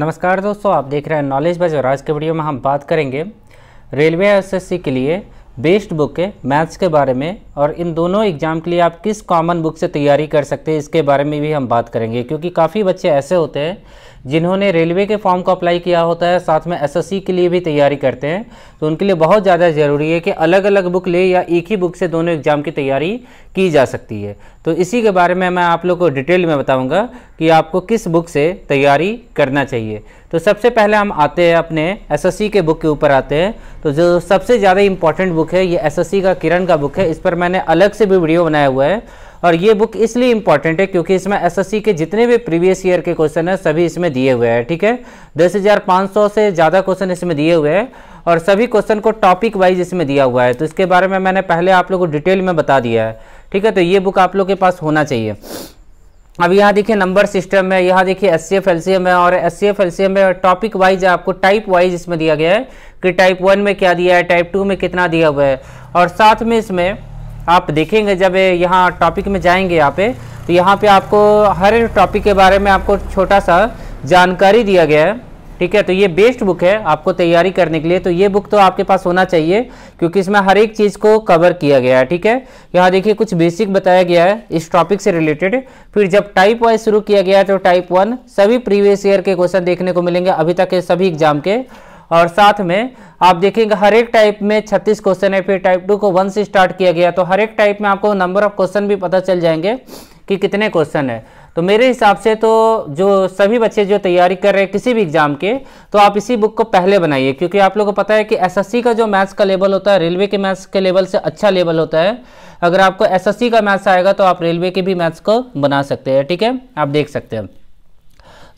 नमस्कार दोस्तों आप देख रहे हैं नॉलेज और आज के वीडियो में हम बात करेंगे रेलवे एस के लिए बेस्ट बुक है मैथ्स के बारे में और इन दोनों एग्ज़ाम के लिए आप किस कॉमन बुक से तैयारी कर सकते हैं इसके बारे में भी हम बात करेंगे क्योंकि काफ़ी बच्चे ऐसे होते हैं जिन्होंने रेलवे के फॉर्म को अप्लाई किया होता है साथ में एसएससी के लिए भी तैयारी करते हैं तो उनके लिए बहुत ज़्यादा ज़रूरी है कि अलग अलग बुक ले या एक ही बुक से दोनों एग्ज़ाम की तैयारी की जा सकती है तो इसी के बारे में मैं आप लोग को डिटेल में बताऊँगा कि आपको किस बुक से तैयारी करना चाहिए तो सबसे पहले हम आते हैं अपने एसएससी के बुक के ऊपर आते हैं तो जो सबसे ज़्यादा इंपॉर्टेंट बुक है ये एसएससी का किरण का बुक है इस पर मैंने अलग से भी वीडियो बनाया हुआ है और ये बुक इसलिए इंपॉर्टेंट है क्योंकि इसमें एसएससी के जितने भी प्रीवियस ईयर के क्वेश्चन हैं सभी इसमें दिए हुए हैं ठीक है दस हज़ार पाँच सौ से ज़्यादा क्वेश्चन इसमें दिए हुए हैं और सभी क्वेश्चन को टॉपिक वाइज इसमें दिया हुआ है तो इसके बारे में मैंने पहले आप लोग को डिटेल में बता दिया है ठीक है तो ये बुक आप लोग के पास होना चाहिए अब यहाँ देखिए नंबर सिस्टम है यहाँ देखिए S C F L C M है और S C F L C M है टॉपिक वाइज आपको टाइप वाइज इसमें दिया गया है कि टाइप वन में क्या दिया है टाइप टू में कितना दिया हुआ है और साथ में इसमें आप देखेंगे जब यहाँ टॉपिक में जाएंगे यहाँ पे तो यहाँ पे आपको हर टॉपिक के बारे में आपको छोटा सा जानकारी दिया गया है ठीक है तो ये बेस्ट बुक है आपको तैयारी करने के लिए तो ये बुक तो आपके पास होना चाहिए क्योंकि इसमें हर एक चीज़ को कवर किया गया है ठीक है यहाँ देखिए कुछ बेसिक बताया गया है इस टॉपिक से रिलेटेड फिर जब टाइप वाइज शुरू किया गया है तो टाइप वन सभी प्रीवियस ईयर के क्वेश्चन देखने को मिलेंगे अभी तक के सभी एग्जाम के और साथ में आप देखेंगे हर एक टाइप में 36 क्वेश्चन है फिर टाइप टू को वन से स्टार्ट किया गया तो हर एक टाइप में आपको नंबर ऑफ क्वेश्चन भी पता चल जाएंगे कि कितने क्वेश्चन है तो मेरे हिसाब से तो जो सभी बच्चे जो तैयारी कर रहे हैं किसी भी एग्ज़ाम के तो आप इसी बुक को पहले बनाइए क्योंकि आप लोगों को पता है कि एसएससी का जो मैथ्स का लेवल होता है रेलवे के मैथ्स के लेवल से अच्छा लेवल होता है अगर आपको एसएससी का मैथ्स आएगा तो आप रेलवे के भी मैथ्स को बना सकते हैं ठीक है आप देख सकते हैं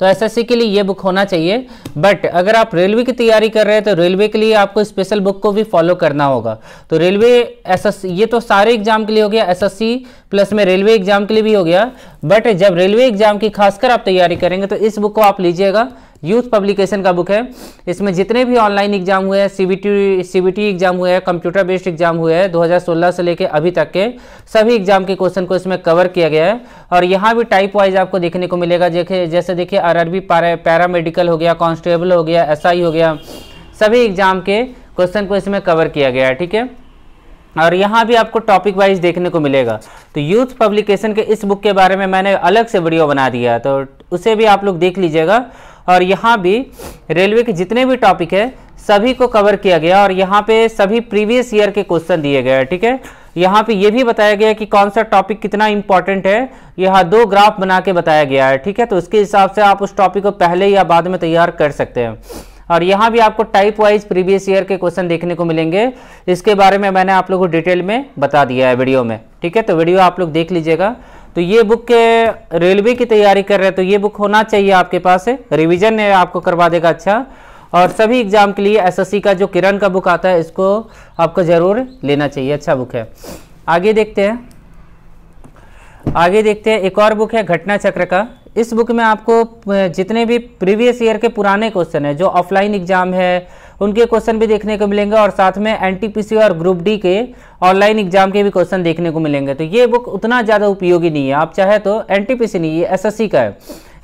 तो एसएससी के लिए ये बुक होना चाहिए बट अगर आप रेलवे की तैयारी कर रहे हैं तो रेलवे के लिए आपको स्पेशल बुक को भी फॉलो करना होगा तो रेलवे एसएससी ये तो सारे एग्जाम के लिए हो गया एसएससी प्लस में रेलवे एग्जाम के लिए भी हो गया बट जब रेलवे एग्जाम की खासकर आप तैयारी करेंगे तो इस बुक को आप लीजिएगा यूथ पब्लिकेशन का बुक है इसमें जितने भी ऑनलाइन एग्जाम हुए हैं सीबीटी सीबीटी एग्जाम हुए हैं कंप्यूटर बेस्ड एग्जाम हुए हैं 2016 से लेकर अभी तक के सभी एग्जाम के क्वेश्चन को इसमें कवर किया गया है और यहाँ भी टाइप वाइज आपको देखने को मिलेगा जैसे देखिए आरआरबी पैरामेडिकल हो गया कॉन्स्टेबल हो गया एस हो गया सभी एग्जाम के क्वेश्चन को इसमें कवर किया गया है ठीक है और यहाँ भी आपको टॉपिक वाइज देखने को मिलेगा तो यूथ पब्लिकेशन के इस बुक के बारे में मैंने अलग से वीडियो बना दिया तो उसे भी आप लोग देख लीजिएगा और यहाँ भी रेलवे के जितने भी टॉपिक है सभी को कवर किया गया और यहाँ पे सभी प्रीवियस ईयर के क्वेश्चन दिए गए ठीक है यहाँ पे ये भी बताया गया कि कौन सा टॉपिक कितना इंपॉर्टेंट है यहाँ दो ग्राफ बना के बताया गया है ठीक है तो उसके हिसाब से आप उस टॉपिक को पहले या बाद में तैयार कर सकते हैं और यहाँ भी आपको टाइप वाइज प्रीवियस ईयर के क्वेश्चन देखने को मिलेंगे इसके बारे में मैंने आप लोग को डिटेल में बता दिया है वीडियो में ठीक है तो वीडियो आप लोग देख लीजिएगा तो ये बुक के रेलवे की तैयारी कर रहे हैं तो ये बुक होना चाहिए आपके पास रिविजन आपको करवा देगा अच्छा और सभी एग्जाम के लिए एसएससी का जो किरण का बुक आता है इसको आपको ज़रूर लेना चाहिए अच्छा बुक है आगे देखते हैं आगे देखते हैं एक और बुक है घटना चक्र का इस बुक में आपको जितने भी प्रीवियस ईयर के पुराने क्वेश्चन है जो ऑफलाइन एग्जाम है उनके क्वेश्चन भी देखने को मिलेंगे और साथ में एनटीपीसी और ग्रुप डी के ऑनलाइन एग्जाम के भी क्वेश्चन देखने को मिलेंगे तो ये बुक उतना ज़्यादा उपयोगी नहीं है आप चाहे तो एनटीपीसी नहीं ये एसएससी का है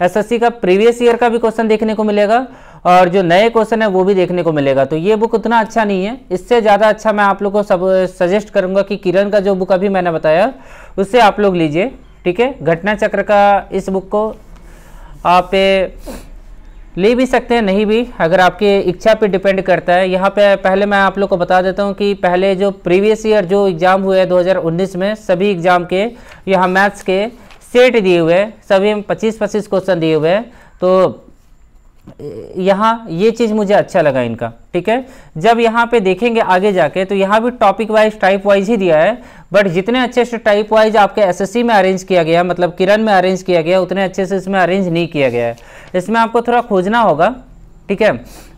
एसएससी का प्रीवियस ईयर का भी क्वेश्चन देखने को मिलेगा और जो नए क्वेश्चन है वो भी देखने को मिलेगा तो ये बुक उतना अच्छा नहीं है इससे ज़्यादा अच्छा मैं आप लोग को सब सजेस्ट करूँगा कि किरण का जो बुक अभी मैंने बताया उससे आप लोग लीजिए ठीक है घटना चक्र का इस बुक को आप ले भी सकते हैं नहीं भी अगर आपकी इच्छा पे डिपेंड करता है यहाँ पे पहले मैं आप लोग को बता देता हूँ कि पहले जो प्रीवियस ईयर जो एग्ज़ाम हुए हैं 2019 में सभी एग्ज़ाम के यहाँ मैथ्स के सेट दिए हुए हैं सभी में पच्चीस पच्चीस क्वेश्चन दिए हुए हैं तो यहाँ ये चीज़ मुझे अच्छा लगा इनका ठीक है जब यहाँ पे देखेंगे आगे जाके तो यहाँ भी टॉपिक वाइज टाइप वाइज ही दिया है बट जितने अच्छे से टाइप वाइज आपके एसएससी में अरेंज किया गया मतलब किरण में अरेंज किया गया उतने अच्छे से इसमें अरेंज नहीं किया गया है इसमें आपको थोड़ा खोजना होगा ठीक है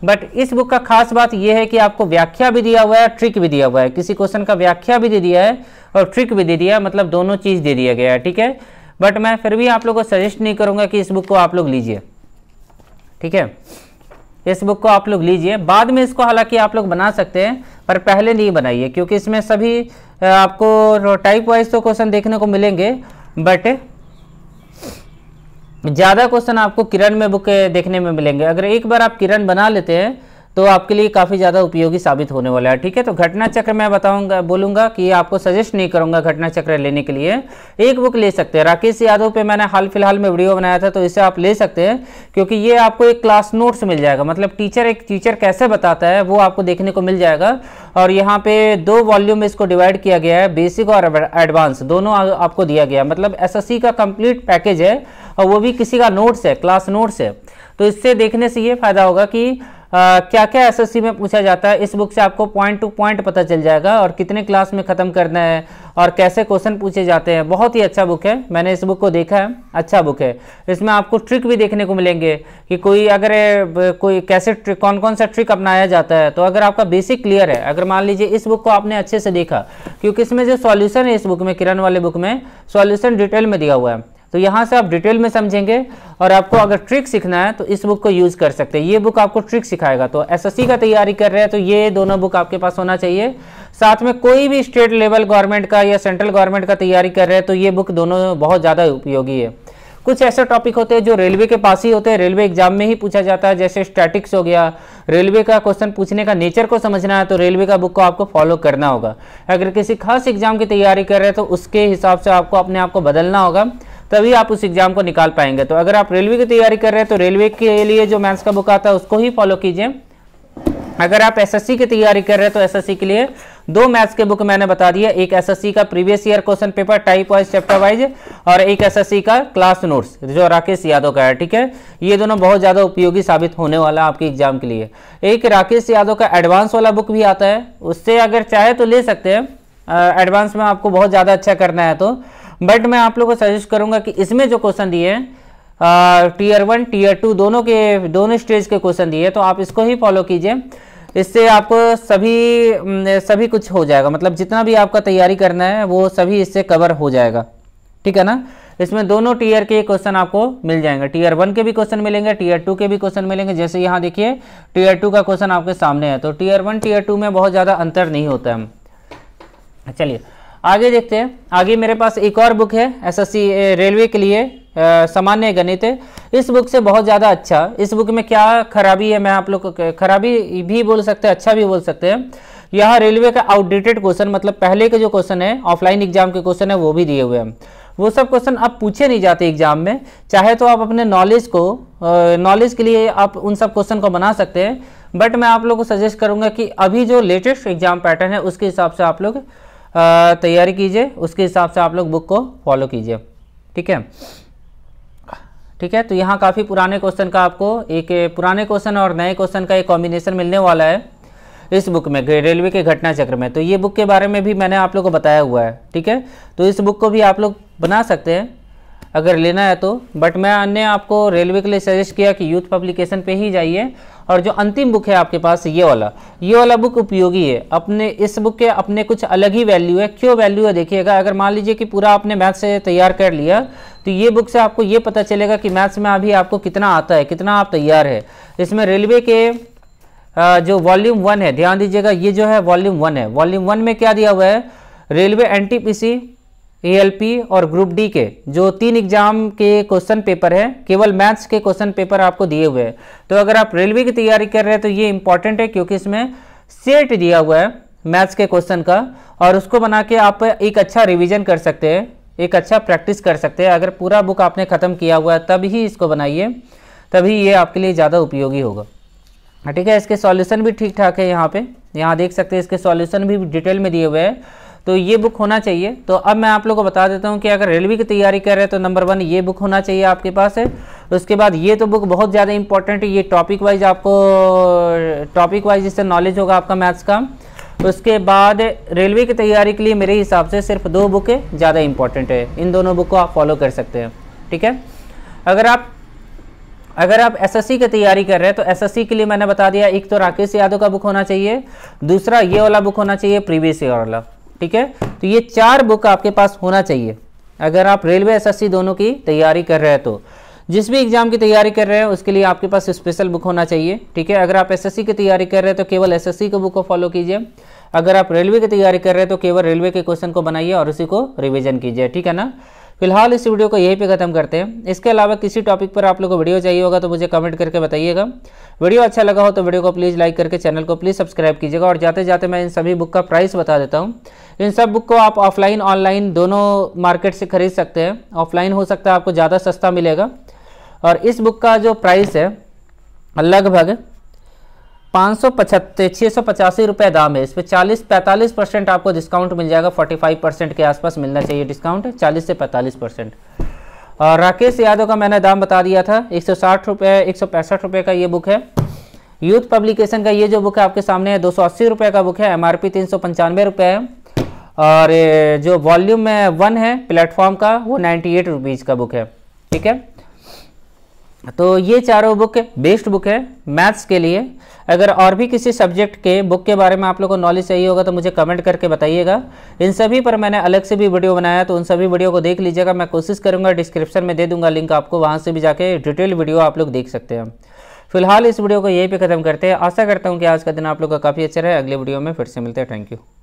बट इस बुक का खास बात यह है कि आपको व्याख्या भी दिया हुआ है ट्रिक भी दिया हुआ है किसी क्वेश्चन का व्याख्या भी दे दिया है और ट्रिक भी दे दिया है मतलब दोनों चीज़ दे दिया गया है ठीक है बट मैं फिर भी आप लोग को सजेस्ट नहीं करूँगा कि इस बुक को आप लोग लीजिए ठीक है इस बुक को आप लोग लीजिए बाद में इसको हालांकि आप लोग बना सकते हैं पर पहले नहीं बनाइए क्योंकि इसमें सभी आपको टाइप वाइज तो क्वेश्चन देखने को मिलेंगे बट ज़्यादा क्वेश्चन आपको किरण में बुक देखने में मिलेंगे अगर एक बार आप किरण बना लेते हैं तो आपके लिए काफ़ी ज़्यादा उपयोगी साबित होने वाला है ठीक है तो घटना चक्र मैं बताऊंगा बोलूंगा कि आपको सजेस्ट नहीं करूंगा घटना चक्र लेने के लिए एक बुक ले सकते हैं राकेश यादव पे मैंने हाल फिलहाल में वीडियो बनाया था तो इसे आप ले सकते हैं क्योंकि ये आपको एक क्लास नोट्स मिल जाएगा मतलब टीचर एक टीचर कैसे बताता है वो आपको देखने को मिल जाएगा और यहाँ पे दो वॉल्यूम इसको डिवाइड किया गया है बेसिक और एडवांस दोनों आपको दिया गया मतलब एस का कंप्लीट पैकेज है और वो भी किसी का नोट्स है क्लास नोट्स है तो इससे देखने से ये फायदा होगा कि क्या क्या एसएससी में पूछा जाता है इस बुक से आपको पॉइंट टू पॉइंट पता चल जाएगा और कितने क्लास में ख़त्म करना है और कैसे क्वेश्चन पूछे जाते हैं बहुत ही अच्छा बुक है मैंने इस बुक को देखा है अच्छा बुक है इसमें आपको ट्रिक भी देखने को मिलेंगे कि कोई अगर कोई कैसे ट्रिक कौन कौन सा ट्रिक अपनाया जाता है तो अगर आपका बेसिक क्लियर है अगर मान लीजिए इस बुक को आपने अच्छे से देखा क्योंकि इसमें जो सॉल्यूशन है इस बुक में किरण वाले बुक में सॉल्यूशन डिटेल में दिया हुआ है तो यहाँ से आप डिटेल में समझेंगे और आपको अगर ट्रिक सीखना है तो इस बुक को यूज़ कर सकते हैं ये बुक आपको ट्रिक सिखाएगा तो एसएससी का तैयारी कर रहे हैं तो ये दोनों बुक आपके पास होना चाहिए साथ में कोई भी स्टेट लेवल गवर्नमेंट का या सेंट्रल गवर्नमेंट का तैयारी कर रहे हैं तो ये बुक दोनों बहुत ज़्यादा उपयोगी है कुछ ऐसे टॉपिक होते हैं जो रेलवे के पास ही होते हैं रेलवे एग्जाम में ही पूछा जाता है जैसे स्टैटिक्स हो गया रेलवे का क्वेश्चन पूछने का नेचर को समझना है तो रेलवे का बुक को आपको फॉलो करना होगा अगर किसी खास एग्जाम की तैयारी कर रहे हैं तो उसके हिसाब से आपको अपने आप को बदलना होगा तभी आप उस एग्जाम को निकाल पाएंगे तो अगर आप रेलवे की तैयारी कर रहे हैं तो रेलवे के लिए जो मैथ्स का बुक आता है उसको ही फॉलो कीजिए अगर आप एसएससी की तैयारी कर रहे हैं तो एसएससी के लिए दो मैथ्स के बुक मैंने बता दिया एक एसएससी का previous year question paper type wise chapter wise और एक एसएससी का क्लास नोट्स जो राकेश यादव का है ठीक है ये दोनों बहुत ज़्यादा उपयोगी साबित होने वाला आपके एग्जाम के लिए एक राकेश यादव का एडवांस वाला बुक भी आता है उससे अगर चाहे तो ले सकते हैं एडवांस में आपको बहुत ज़्यादा अच्छा करना है तो बट मैं आप लोगों को सजेस्ट करूंगा कि इसमें जो क्वेश्चन दिए हैं टीयर वन टीयर टू दोनों के दोनों स्टेज के क्वेश्चन दिए तो आप इसको ही फॉलो कीजिए इससे आपको सभी सभी कुछ हो जाएगा मतलब जितना भी आपका तैयारी करना है वो सभी इससे कवर हो जाएगा ठीक है ना इसमें दोनों टीयर के क्वेश्चन आपको मिल जाएंगे टीयर वन के भी क्वेश्चन मिलेंगे टीयर टू के भी क्वेश्चन मिलेंगे जैसे यहाँ देखिए टीयर टू का क्वेश्चन आपके सामने है तो टीयर वन टीयर टू में बहुत ज़्यादा अंतर नहीं होता है चलिए आगे देखते हैं आगे मेरे पास एक और बुक है एसएससी रेलवे के लिए सामान्य गणित इस बुक से बहुत ज़्यादा अच्छा इस बुक में क्या खराबी है मैं आप लोग को खराबी भी बोल सकते हैं अच्छा भी बोल सकते हैं यह रेलवे का आउटडेटेड क्वेश्चन मतलब पहले के जो क्वेश्चन है ऑफलाइन एग्जाम के क्वेश्चन है वो भी दिए हुए हैं वो सब क्वेश्चन अब पूछे नहीं जाते एग्जाम में चाहे तो आप अपने नॉलेज को नॉलेज के लिए आप उन सब क्वेश्चन को बना सकते हैं बट मैं आप लोग को सजेस्ट करूंगा कि अभी जो लेटेस्ट एग्जाम पैटर्न है उसके हिसाब से आप लोग तैयारी कीजिए उसके हिसाब से आप लोग बुक को फॉलो कीजिए ठीक है ठीक है तो यहाँ काफ़ी पुराने क्वेश्चन का आपको एक पुराने क्वेश्चन और नए क्वेश्चन का एक कॉम्बिनेशन मिलने वाला है इस बुक में रेलवे के घटना चक्र में तो ये बुक के बारे में भी मैंने आप लोग को बताया हुआ है ठीक है तो इस बुक को भी आप लोग बना सकते हैं अगर लेना है तो बट मैं ने आपको रेलवे के लिए सजेस्ट किया कि यूथ पब्लिकेशन पे ही जाइए और जो अंतिम बुक है आपके पास ये वाला ये वाला बुक उपयोगी है अपने इस बुक के अपने कुछ अलग ही वैल्यू है क्यों वैल्यू है देखिएगा अगर मान लीजिए कि पूरा आपने मैथ्स से तैयार कर लिया तो ये बुक से आपको ये पता चलेगा कि मैथ्स में अभी आपको कितना आता है कितना आप तैयार है इसमें रेलवे के जो वॉल्यूम वन है ध्यान दीजिएगा ये जो है वॉल्यूम वन है वॉल्यूम वन में क्या दिया हुआ है railway N T P C A और ग्रुप डी के जो तीन एग्जाम के क्वेश्चन पेपर है केवल मैथ्स के क्वेश्चन पेपर आपको दिए हुए हैं तो अगर आप रेलवे की तैयारी कर रहे हैं तो ये इंपॉर्टेंट है क्योंकि इसमें सेट दिया हुआ है मैथ्स के क्वेश्चन का और उसको बना के आप एक अच्छा रिविजन कर सकते हैं एक अच्छा प्रैक्टिस कर सकते हैं अगर पूरा बुक आपने ख़त्म किया हुआ है तब ही इसको बनाइए तभी ये आपके लिए ज़्यादा उपयोगी होगा ठीक है इसके सॉल्यूशन भी ठीक ठाक है यहाँ पे यहाँ देख सकते हैं इसके सॉल्यूशन भी डिटेल में दिए हुए हैं तो ये बुक होना चाहिए तो अब मैं आप लोग को बता देता हूँ कि अगर रेलवे की तैयारी कर रहे हैं तो नंबर वन ये बुक होना चाहिए आपके पास है उसके बाद ये तो बुक बहुत ज़्यादा इंपॉर्टेंट है ये टॉपिक वाइज आपको टॉपिक वाइज इससे नॉलेज होगा आपका मैथ्स का उसके बाद रेलवे की तैयारी के लिए मेरे हिसाब से सिर्फ दो बुकें ज़्यादा इंपॉर्टेंट है इन दोनों बुक को आप फॉलो कर सकते हैं ठीक है अगर आप अगर आप एसएससी की तैयारी कर रहे हैं तो एसएससी के लिए मैंने बता दिया एक तो राकेश यादव का बुक होना चाहिए दूसरा ये वाला बुक होना चाहिए प्रीवियस ईयर वाला ठीक है तो ये चार बुक आपके पास होना चाहिए अगर आप रेलवे एसएससी दोनों की तैयारी कर रहे हैं तो जिस भी एग्जाम की तैयारी कर रहे हैं उसके लिए आपके पास स्पेशल बुक होना चाहिए ठीक है अगर आप एसएससी की तैयारी कर रहे हैं तो केवल एसएससी के बुक को फॉलो कीजिए अगर आप रेलवे की तैयारी कर रहे हैं तो केवल रेलवे के क्वेश्चन को बनाइए और उसी को रिविजन कीजिए ठीक है ना फिलहाल इस वीडियो को यहीं पे खत्म करते हैं इसके अलावा किसी टॉपिक पर आप लोग को वीडियो चाहिए होगा तो मुझे कमेंट करके बताइएगा वीडियो अच्छा लगा हो तो वीडियो को प्लीज़ लाइक करके चैनल को प्लीज़ सब्सक्राइब कीजिएगा और जाते जाते मैं इन सभी बुक का प्राइस बता देता हूँ इन सब बुक को आप ऑफलाइन ऑनलाइन दोनों मार्केट से खरीद सकते हैं ऑफलाइन हो सकता है आपको ज़्यादा सस्ता मिलेगा और इस बुक का जो प्राइस है लगभग पाँच सौ पचहत्तर छः सौ पचासी दाम है इस पर चालीस पैंतालीस परसेंट आपको डिस्काउंट मिल जाएगा फोर्टी फाइव परसेंट के आसपास मिलना चाहिए डिस्काउंट चालीस से पैंतालीस परसेंट और राकेश यादव का मैंने दाम बता दिया था एक सौ साठ रुपये एक सौ पैंसठ का ये बुक है यूथ पब्लिकेशन का ये जो बुक है आपके सामने है दो सौ अस्सी का बुक है एम आर पी तीन सौ पंचानवे है और जो वॉल्यूम वन है प्लेटफॉर्म का वो नाइन्टी एट रुपीज़ का बुक है ठीक है तो ये चारों बुक बेस्ट बुक है मैथ्स के लिए अगर और भी किसी सब्जेक्ट के बुक के बारे में आप लोग को नॉलेज चाहिए होगा तो मुझे कमेंट करके बताइएगा इन सभी पर मैंने अलग से भी वीडियो बनाया तो उन सभी वीडियो को देख लीजिएगा मैं कोशिश करूंगा डिस्क्रिप्शन में दे दूंगा लिंक आपको वहाँ से भी जाके डिटेल वीडियो आप लोग देख सकते हैं फिलहाल इस वीडियो को यहीं पे खत्म करते हैं आशा करता हूँ कि आज का दिन आप लोग का काफ़ी अच्छा रहे अगले वीडियो में फिर से मिलते हैं थैंक यू